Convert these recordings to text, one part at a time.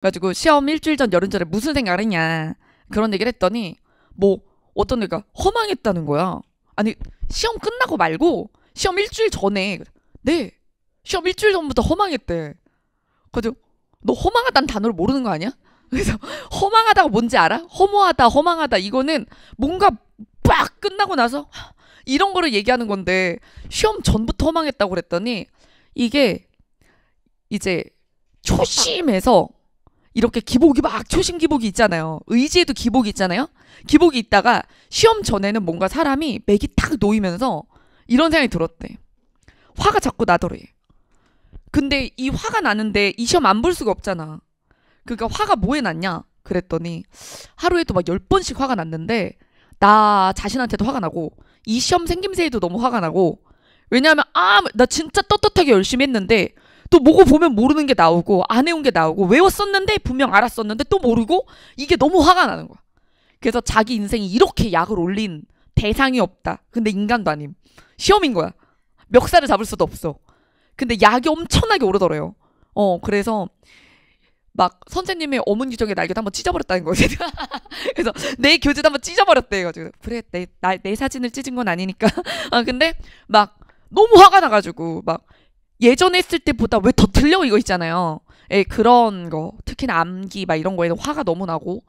그래 가지고 시험 일주일 전여름철에 무슨 생각을 했냐 그런 얘기를 했더니 뭐 어떤 애가 허망했다는 거야. 아니 시험 끝나고 말고 시험 일주일 전에 네 시험 일주일 전부터 허망했대. 그죠? 너 허망하다는 단어를 모르는 거 아니야? 그래서 허망하다가 뭔지 알아? 허무하다, 허망하다 이거는 뭔가 빡 끝나고 나서 이런 거를 얘기하는 건데 시험 전부터 허망했다고 그랬더니 이게 이제 초심에서 이렇게 기복이 막 초심 기복이 있잖아요. 의지에도 기복이 있잖아요. 기복이 있다가 시험 전에는 뭔가 사람이 맥이 탁 놓이면서 이런 생각이 들었대. 화가 자꾸 나더래. 근데 이 화가 나는데 이 시험 안 볼 수가 없잖아. 그러니까 화가 뭐에 났냐? 그랬더니 하루에도 막 열번씩 화가 났는데 나 자신한테도 화가 나고 이 시험 생김새에도 너무 화가 나고 왜냐하면 아 나 진짜 떳떳하게 열심히 했는데 또 뭐고 보면 모르는 게 나오고 안 해온 게 나오고 외웠었는데 분명 알았었는데 또 모르고 이게 너무 화가 나는 거야. 그래서 자기 인생이 이렇게 약을 올린 대상이 없다. 근데 인간도 아님. 시험인 거야. 멱살을 잡을 수도 없어. 근데 약이 엄청나게 오르더래요. 어, 그래서 막 선생님의 어문 규정의 날개도 한 번 찢어버렸다는 거지. 그래서 내 교재도 한 번 찢어버렸대. 가지고 그래 내, 나, 내 사진을 찢은 건 아니니까. 아 근데 막 너무 화가 나가지고 막 예전에 했을 때보다 왜더 틀려 이거 있잖아요. 예, 그런 거. 특히나 암기 막 이런 거에는 화가 너무 나고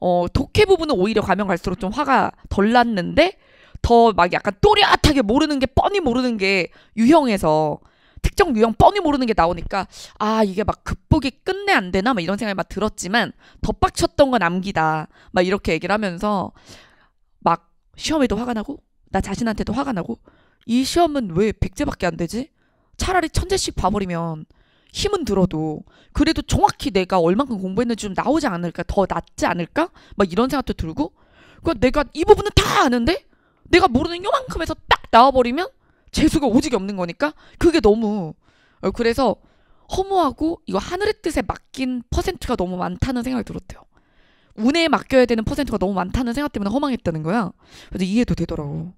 어, 독해 부분은 오히려 가면 갈수록 좀 화가 덜 났는데 더 막 약간 또렷하게 모르는 게 뻔히 모르는 게 유형에서 특정 유형 뻔히 모르는 게 나오니까 아 이게 막 극복이 끝내 안 되나 막 이런 생각이 막 들었지만 더 빡쳤던 건 암기다 막 이렇게 얘기를 하면서 막 시험에도 화가 나고 나 자신한테도 화가 나고 이 시험은 왜 100제밖에 안 되지? 차라리 천재씩 봐버리면 힘은 들어도 그래도 정확히 내가 얼만큼 공부했는지 좀 나오지 않을까 더 낫지 않을까 막 이런 생각도 들고 그러니까 내가 이 부분은 다 아는데 내가 모르는 요만큼에서 딱 나와버리면 재수가 오직이 없는 거니까 그게 너무 어, 그래서 허무하고 이거 하늘의 뜻에 맡긴 퍼센트가 너무 많다는 생각이 들었대요. 운에 맡겨야 되는 퍼센트가 너무 많다는 생각 때문에 허망했다는 거야. 그래서 이해도 되더라고.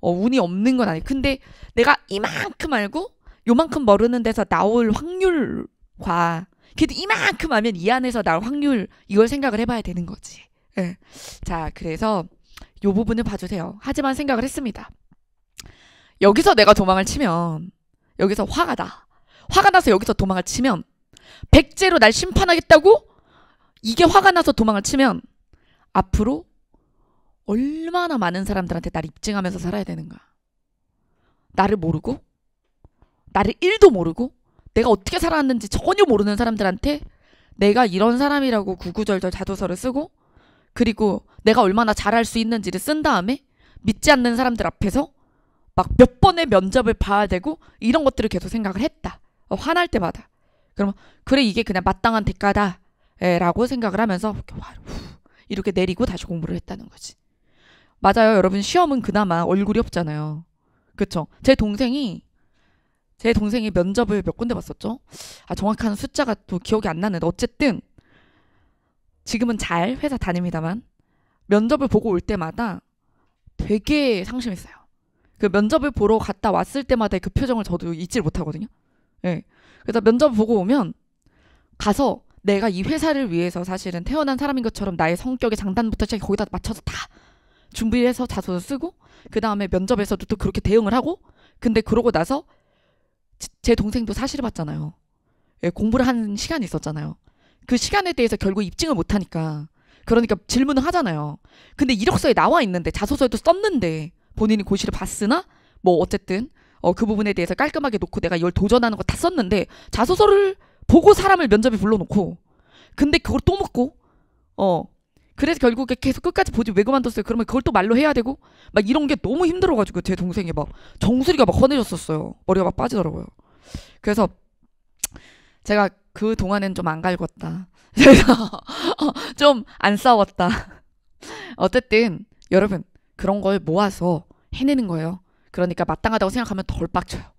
어, 운이 없는 건 아니. 근데 내가 이만큼 알고 요만큼 모르는 데서 나올 확률과 그래도 이만큼 하면 이 안에서 나올 확률 이걸 생각을 해봐야 되는 거지. 예. 자 그래서 요 부분을 봐주세요. 하지만 생각을 했습니다. 여기서 내가 도망을 치면 여기서 화가 나. 화가 나서 여기서 도망을 치면 백제로 날 심판하겠다고 이게 화가 나서 도망을 치면 앞으로 얼마나 많은 사람들한테 날 입증하면서 살아야 되는가. 나를 모르고 나를 1도 모르고 내가 어떻게 살았는지 전혀 모르는 사람들한테 내가 이런 사람이라고 구구절절 자도서를 쓰고 그리고 내가 얼마나 잘할 수 있는지를 쓴 다음에 믿지 않는 사람들 앞에서 막 몇 번의 면접을 봐야 되고 이런 것들을 계속 생각을 했다. 어, 화날 때마다. 그러면 그래 이게 그냥 마땅한 대가다. 에, 라고 생각을 하면서 이렇게 내리고 다시 공부를 했다는 거지. 맞아요. 여러분 시험은 그나마 얼굴이 없잖아요. 그쵸? 제 동생이 제 동생이 면접을 몇 군데 봤었죠. 아 정확한 숫자가 또 기억이 안 나는데 어쨌든 지금은 잘 회사 다닙니다만 면접을 보고 올 때마다 되게 상심했어요. 그 면접을 보러 갔다 왔을 때마다 그 표정을 저도 잊질 못하거든요. 예. 네. 그래서 면접 보고 오면 가서 내가 이 회사를 위해서 사실은 태어난 사람인 것처럼 나의 성격의 장단부터 시작해 거기다 맞춰서 다 준비해서 자소서 쓰고 그 다음에 면접에서도 또 그렇게 대응을 하고 근데 그러고 나서 제 동생도 사실을 봤잖아요. 예, 공부를 하는 시간이 있었잖아요. 그 시간에 대해서 결국 입증을 못 하니까 그러니까 질문을 하잖아요. 근데 이력서에 나와 있는데 자소서에도 썼는데 본인이 고시를 봤으나 뭐 어쨌든 어, 그 부분에 대해서 깔끔하게 놓고 내가 이걸 도전하는 거 다 썼는데 자소서를 보고 사람을 면접에 불러놓고 근데 그걸 또묻고어 그래서 결국에 계속 끝까지 보지 왜 그만뒀어요? 그러면 그걸 또 말로 해야 되고 막 이런 게 너무 힘들어가지고 제 동생이 막 정수리가 막허해졌었어요 머리가 막 빠지더라고요. 그래서 제가 그 동안엔 좀 안 갈궜다. 그래서 좀 안 싸웠다. 어쨌든 여러분 그런 걸 모아서 해내는 거예요. 그러니까 마땅하다고 생각하면 덜 빡쳐요.